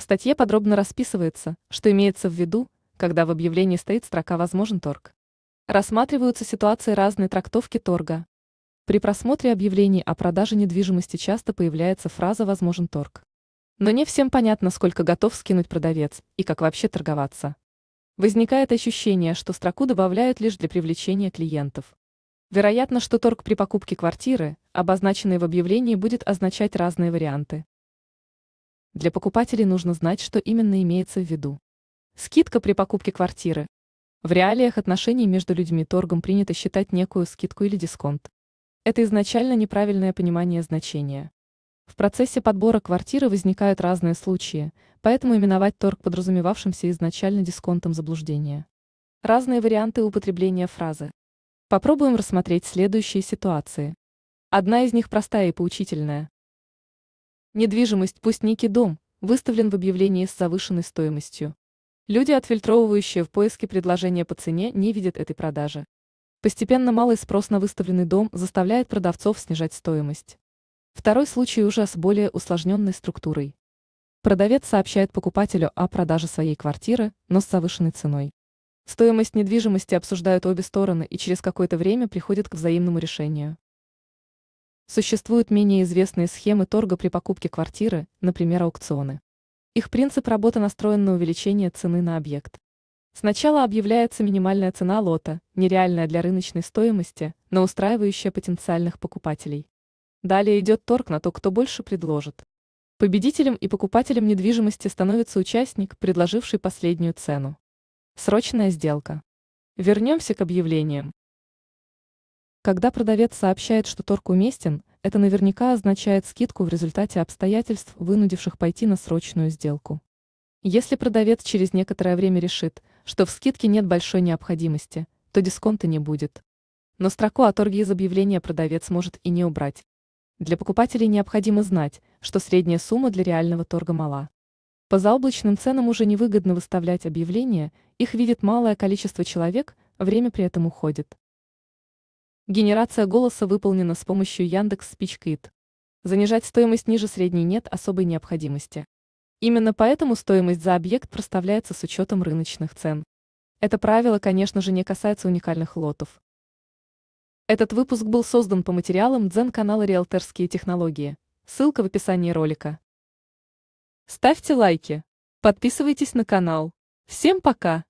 В статье подробно расписывается, что имеется в виду, когда в объявлении стоит строка «Возможен торг». Рассматриваются ситуации разной трактовки торга. При просмотре объявлений о продаже недвижимости часто появляется фраза «возможен торг». Но не всем понятно, сколько готов скинуть продавец и как вообще торговаться. Возникает ощущение, что строку добавляют лишь для привлечения клиентов. Вероятно, что торг при покупке квартиры, обозначенный в объявлении, будет означать разные варианты. Для покупателей нужно знать, что именно имеется в виду. Скидка при покупке квартиры. В реалиях отношений между людьми торгом принято считать некую скидку или дисконт. Это изначально неправильное понимание значения. В процессе подбора квартиры возникают разные случаи, поэтому именовать торг подразумевавшимся изначально дисконтом заблуждение. Разные варианты употребления фразы. Попробуем рассмотреть следующие ситуации. Одна из них простая и поучительная. Недвижимость пусть «Пустники дом» выставлен в объявлении с завышенной стоимостью. Люди, отфильтровывающие в поиске предложения по цене, не видят этой продажи. Постепенно малый спрос на выставленный дом заставляет продавцов снижать стоимость. Второй случай уже с более усложненной структурой. Продавец сообщает покупателю о продаже своей квартиры, но с завышенной ценой. Стоимость недвижимости обсуждают обе стороны и через какое-то время приходят к взаимному решению. Существуют менее известные схемы торга при покупке квартиры, например, аукционы. Их принцип работы настроен на увеличение цены на объект. Сначала объявляется минимальная цена лота, нереальная для рыночной стоимости, но устраивающая потенциальных покупателей. Далее идет торг на то, кто больше предложит. Победителем и покупателем недвижимости становится участник, предложивший последнюю цену. Срочная сделка. Вернемся к объявлениям. Когда продавец сообщает, что торг уместен, это наверняка означает скидку в результате обстоятельств, вынудивших пойти на срочную сделку. Если продавец через некоторое время решит, что в скидке нет большой необходимости, то дисконта не будет. Но строку о торге из объявления продавец может и не убрать. Для покупателей необходимо знать, что средняя сумма для реального торга мала. По заоблачным ценам уже невыгодно выставлять объявления, их видит малое количество человек, время при этом уходит. Генерация голоса выполнена с помощью Яндекс Спичкит. Занижать стоимость ниже средней нет особой необходимости. Именно поэтому стоимость за объект проставляется с учетом рыночных цен. Это правило, конечно же, не касается уникальных лотов. Этот выпуск был создан по материалам дзен-канала «Риэлторские технологии». Ссылка в описании ролика. Ставьте лайки. Подписывайтесь на канал. Всем пока!